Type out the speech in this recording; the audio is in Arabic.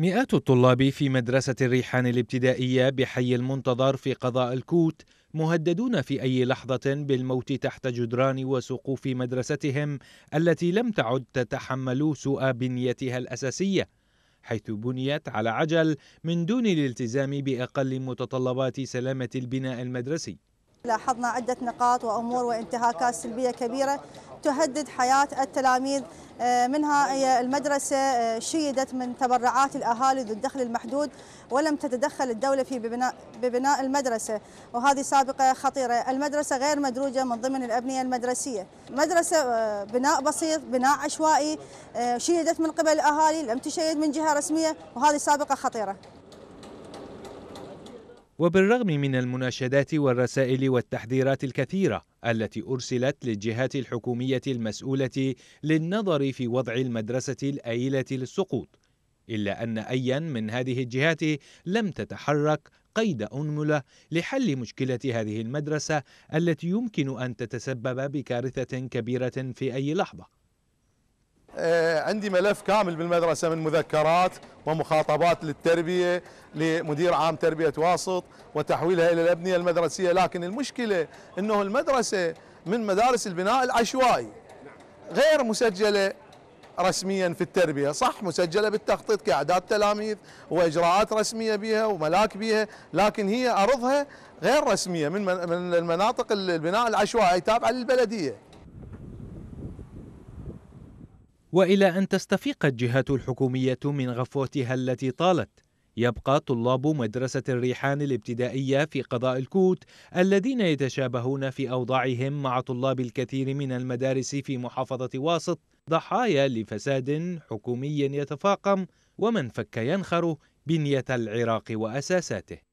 مئات الطلاب في مدرسة الريحان الابتدائية بحي المنتظر في قضاء الكوت مهددون في أي لحظة بالموت تحت جدران وسقوف مدرستهم التي لم تعد تتحمل سوء بنيتها الأساسية حيث بنيت على عجل من دون الالتزام بأقل متطلبات سلامة البناء المدرسي لاحظنا عدة نقاط وأمور وانتهاكات سلبية كبيرة تهدد حياة التلاميذ آه، منها هي المدرسة آه، شيدت من تبرعات الأهالي ذو الدخل المحدود ولم تتدخل الدولة في ببناء, ببناء المدرسة وهذه سابقة خطيرة المدرسة غير مدروجة من ضمن الأبنية المدرسية مدرسة آه، بناء بسيط بناء عشوائي شيدت من قبل الأهالي لم تشيد من جهة رسمية وهذه سابقة خطيرة وبالرغم من المناشدات والرسائل والتحذيرات الكثيرة التي أرسلت للجهات الحكومية المسؤولة للنظر في وضع المدرسة الآيلة للسقوط إلا أن أيا من هذه الجهات لم تتحرك قيد أنملة لحل مشكلة هذه المدرسة التي يمكن أن تتسبب بكارثة كبيرة في أي لحظة آه، عندي ملف كامل بالمدرسة من مذكرات ومخاطبات للتربية لمدير عام تربية واسط وتحويلها إلى الأبنية المدرسية لكن المشكلة أنه المدرسة من مدارس البناء العشوائي غير مسجلة رسميا في التربية صح مسجلة بالتخطيط كإعداد تلاميذ وإجراءات رسمية بها وملاك بها لكن هي أرضها غير رسمية من المناطق البناء العشوائي تابعة للبلدية والى ان تستفيق الجهات الحكوميه من غفوتها التي طالت يبقى طلاب مدرسة الريحان الابتدائية في قضاء الكوت الذين يتشابهون في أوضاعهم مع طلاب الكثير من المدارس في محافظة واسط ضحايا لفساد حكومي يتفاقم ومن فك ينخر بنية العراق وأساساته